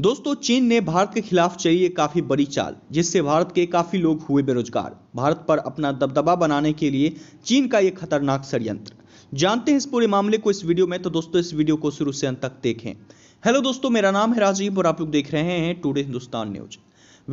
दोस्तों चीन ने भारत के खिलाफ चली काफी बड़ी चाल जिससे भारत के काफी लोग हुए बेरोजगार भारत पर अपना दबदबा बनाने के लिए चीन का ये खतरनाक षडयंत्र जानते हैं इस पूरे मामले को इस वीडियो में तो दोस्तों इस वीडियो को शुरू से अंत तक देखें हेलो दोस्तों मेरा नाम है राजीव और आप लोग देख रहे हैं टूडे हिंदुस्तान न्यूज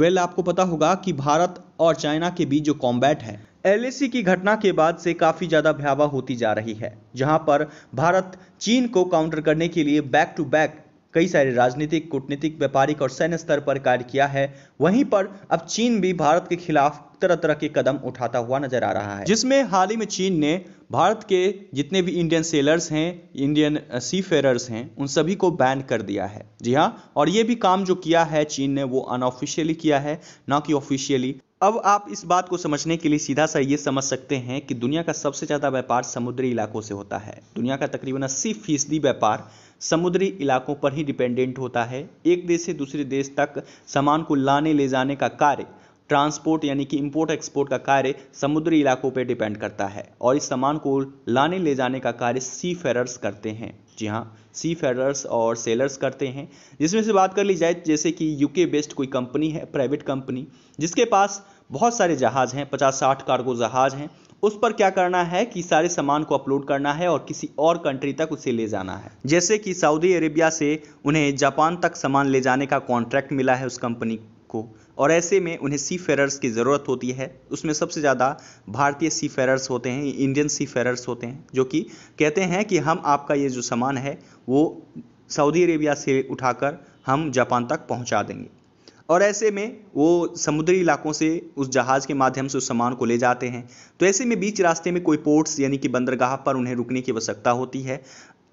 वेल आपको पता होगा कि भारत और चाइना के बीच जो कॉम्बैट है एल की घटना के बाद से काफ़ी ज़्यादा भयावह होती जा रही है जहां पर भारत चीन को काउंटर करने के लिए बैक टू बैक कई सारे राजनीतिक कूटनीतिक व्यापारिक और सैन्य स्तर पर कार्य किया है वहीं पर अब चीन भी भारत के खिलाफ तरह तरह के कदम उठाता हुआ नजर आ रहा है जिसमें हाल ही में चीन ने भारत के जितने भी इंडियन सेलर्स हैं इंडियन सी फेयरर्स हैं उन सभी को बैन कर दिया है जी हाँ और ये भी काम जो किया है चीन ने वो अनऑफिशियली किया है ना कि ऑफिशियली अब आप इस बात को समझने के लिए सीधा सा ये समझ सकते हैं कि दुनिया का सबसे ज़्यादा व्यापार समुद्री इलाकों से होता है दुनिया का तकरीबन अस्सी फीसदी व्यापार समुद्री इलाकों पर ही डिपेंडेंट होता है एक देश से दूसरे देश तक सामान को लाने ले जाने का कार्य ट्रांसपोर्ट यानी कि इंपोर्ट एक्सपोर्ट का कार्य समुद्री इलाकों पर डिपेंड करता है और इस सामान को लाने ले जाने का कार्य सी फेरर्स करते हैं जी हाँ सी फेरर्स और सेलर्स करते हैं जिसमें से बात कर ली जाए जैसे कि यूके बेस्ड कोई कंपनी है प्राइवेट कंपनी जिसके पास बहुत सारे जहाज हैं पचास साठ कार्गो जहाज हैं उस पर क्या करना है कि सारे सामान को अपलोड करना है और किसी और कंट्री तक उसे ले जाना है जैसे कि सऊदी अरेबिया से उन्हें जापान तक सामान ले जाने का कॉन्ट्रैक्ट मिला है उस कंपनी को और ऐसे में उन्हें सी फेरर्स की ज़रूरत होती है उसमें सबसे ज़्यादा भारतीय सी फेरर्स होते हैं इंडियन सी फेरर्स होते हैं जो कि कहते हैं कि हम आपका ये जो सामान है वो सऊदी अरेबिया से उठाकर हम जापान तक पहुंचा देंगे और ऐसे में वो समुद्री इलाकों से उस जहाज़ के माध्यम से उस सामान को ले जाते हैं तो ऐसे में बीच रास्ते में कोई पोर्ट्स यानी कि बंदरगाह पर उन्हें रुकने की आवश्यकता होती है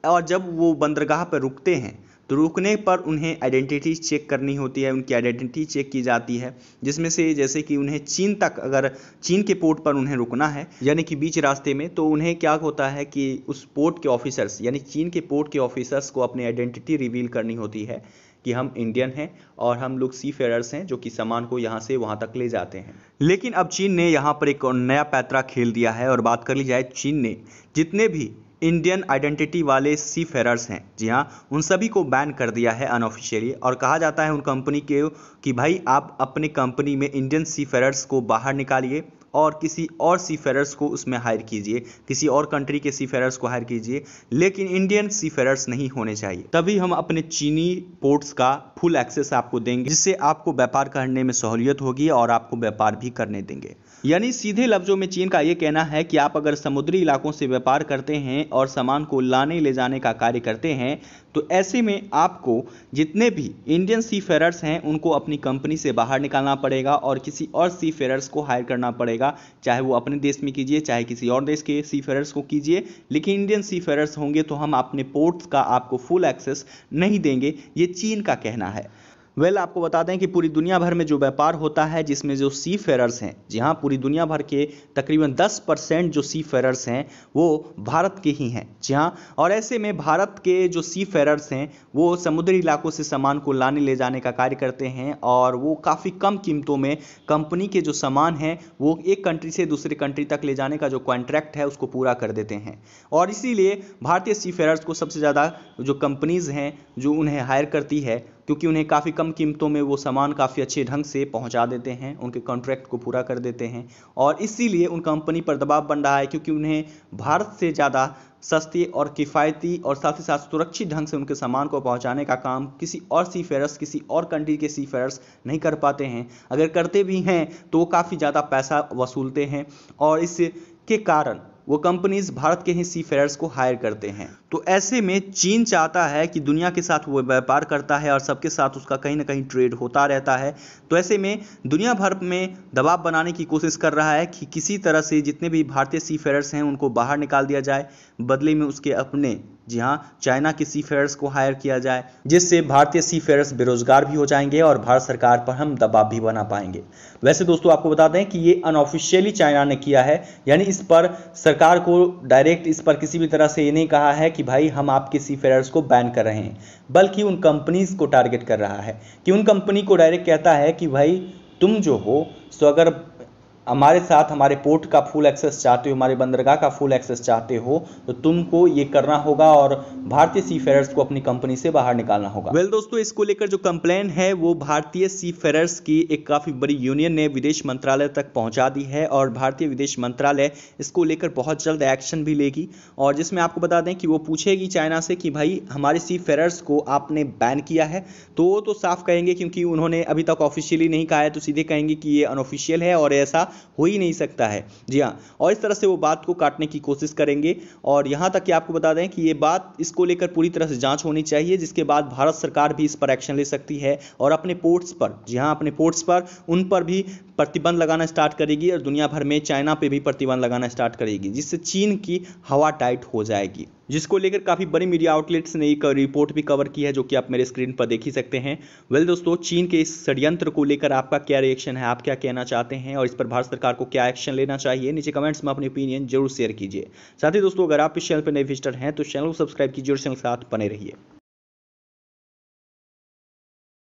और जब वो बंदरगाह पर रुकते हैं तो रुकने पर उन्हें आइडेंटिटी चेक करनी होती है उनकी आइडेंटिटी चेक की जाती है जिसमें से जैसे कि उन्हें चीन तक अगर चीन के पोर्ट पर उन्हें रुकना है यानी कि बीच रास्ते में तो उन्हें क्या होता है कि उस पोर्ट के ऑफिसर्स यानी चीन के पोर्ट के ऑफिसर्स को अपनी आइडेंटिटी रिवील करनी होती है कि हम इंडियन हैं और हम लोग सी फेयरर्स हैं जो कि सामान को यहाँ से वहाँ तक ले जाते हैं लेकिन अब चीन ने यहाँ पर एक नया पैतरा खेल दिया है और बात कर ली जाए चीन ने जितने भी इंडियन आइडेंटिटी वाले सी फेरर्स हैं जी हाँ उन सभी को बैन कर दिया है अनऑफिशियली और कहा जाता है उन कंपनी के कि भाई आप अपने कंपनी में इंडियन सी फेरर्स को बाहर निकालिए और किसी और सी फेरर्स को उसमें हायर कीजिए किसी और कंट्री के सी फेरर्स को हायर कीजिए लेकिन इंडियन सी फेरर्स नहीं होने चाहिए तभी हम अपने चीनी पोर्ट्स का फुल एक्सेस आपको देंगे जिससे आपको व्यापार करने में सहूलियत होगी और आपको व्यापार भी करने देंगे यानी सीधे लफ्जों में चीन का ये कहना है कि आप अगर समुद्री इलाकों से व्यापार करते हैं और सामान को लाने ले जाने का कार्य करते हैं तो ऐसे में आपको जितने भी इंडियन सी फेरर्स हैं उनको अपनी कंपनी से बाहर निकालना पड़ेगा और किसी और सी फेरर्स को हायर करना पड़ेगा चाहे वो अपने देश में कीजिए चाहे किसी और देश के सी फेरर्स को कीजिए लेकिन इंडियन सी फेरर्स होंगे तो हम अपने पोर्ट्स का आपको फुल एक्सेस नहीं देंगे ये चीन का कहना है है वेल well, आपको बता दें कि पूरी दुनिया भर में जो व्यापार होता है जिसमें जो सी फेरर्स हैं जी हाँ पूरी दुनिया भर के तकरीबन 10 परसेंट जो सी फेरर्स हैं वो भारत के ही हैं जी हाँ और ऐसे में भारत के जो सी फेरर्स हैं वो समुद्री इलाकों से सामान को लाने ले जाने का कार्य करते हैं और वो काफ़ी कम कीमतों में कंपनी के जो सामान हैं वो एक कंट्री से दूसरे कंट्री तक ले जाने का जो कॉन्ट्रैक्ट है उसको पूरा कर देते हैं और इसीलिए भारतीय सी फेरर्स को सबसे ज़्यादा जो कंपनीज़ हैं जो उन्हें हायर करती है क्योंकि उन्हें काफ़ी कम कीमतों में वो सामान काफ़ी अच्छे ढंग से पहुंचा देते हैं उनके कॉन्ट्रैक्ट को पूरा कर देते हैं और इसीलिए उन कंपनी पर दबाव बन रहा है क्योंकि उन्हें भारत से ज़्यादा सस्ती और किफ़ायती और साथ ही साथ सुरक्षित ढंग से उनके सामान को पहुंचाने का काम किसी और सी फेरस किसी और कंट्री के सी फेरस नहीं कर पाते हैं अगर करते भी हैं तो काफ़ी ज़्यादा पैसा वसूलते हैं और इसके कारण वो कंपनीज भारत के ही सी फेयर्स को हायर करते हैं तो ऐसे में चीन चाहता है कि दुनिया के साथ वो व्यापार करता है और सबके साथ उसका कहीं ना कहीं ट्रेड होता रहता है तो ऐसे में दुनिया भर में दबाव बनाने की कोशिश कर रहा है कि किसी तरह से जितने भी भारतीय सी फेयर्स हैं उनको बाहर निकाल दिया जाए बदले में उसके अपने जी हाँ चाइना के सी फेयर्स को हायर किया जाए जिससे भारतीय सी फेयर्स बेरोजगार भी हो जाएंगे और भारत सरकार पर हम दबाव भी बना पाएंगे वैसे दोस्तों आपको बता दें कि ये अनऑफिशियली चाइना ने किया है यानी इस पर सरकार को डायरेक्ट इस पर किसी भी तरह से ये नहीं कहा है कि भाई हम आपके सी फेयर्स को बैन कर रहे हैं बल्कि उन कंपनीज को टारगेट कर रहा है कि उन कंपनी को डायरेक्ट कहता है कि भाई तुम जो हो सो तो अगर हमारे साथ हमारे पोर्ट का फुल एक्सेस चाहते हो हमारे बंदरगाह का फुल एक्सेस चाहते हो तो तुमको ये करना होगा और भारतीय सी फेरर्स को अपनी कंपनी से बाहर निकालना होगा वेल well, दोस्तों इसको लेकर जो कंप्लेन है वो भारतीय सी फेरर्स की एक काफ़ी बड़ी यूनियन ने विदेश मंत्रालय तक पहुंचा दी है और भारतीय विदेश मंत्रालय इसको लेकर बहुत जल्द एक्शन भी लेगी और जिसमें आपको बता दें कि वो पूछेगी चाइना से कि भाई हमारे सी फेरर्स को आपने बैन किया है तो वो तो साफ कहेंगे क्योंकि उन्होंने अभी तक ऑफिशियली नहीं कहा है तो सीधे कहेंगे कि ये अनऑफिशियल है और ऐसा हो ही नहीं सकता है जी हाँ और इस तरह से वो बात को काटने की कोशिश करेंगे और यहाँ तक कि आपको बता दें कि ये बात इसको लेकर पूरी तरह से जाँच होनी चाहिए जिसके बाद भारत सरकार भी इस पर एक्शन ले सकती है और अपने पोर्ट्स पर जी हाँ अपने पोर्ट्स पर उन पर भी प्रतिबंध लगाना स्टार्ट करेगी और दुनिया भर में चाइना पर भी प्रतिबंध लगाना स्टार्ट करेगी जिससे चीन की हवा टाइट हो जाएगी जिसको लेकर काफ़ी बड़ी मीडिया आउटलेट्स ने एक रिपोर्ट भी कवर की है जो कि आप मेरे स्क्रीन पर देख ही सकते हैं वेल दोस्तों चीन के इस षडयंत्र को लेकर आपका क्या रिएक्शन है आप क्या कहना चाहते हैं और इस पर भारत भारत सरकार को क्या एक्शन लेना चाहिए नीचे कमेंट्स में अपनी ओपिनियन जरूर शेयर कीजिए साथ ही दोस्तों अगर आप इस चैनल पर नए विजिटर हैं तो चैनल को सब्सक्राइब कीजिए और चैनल के साथ बने रहिए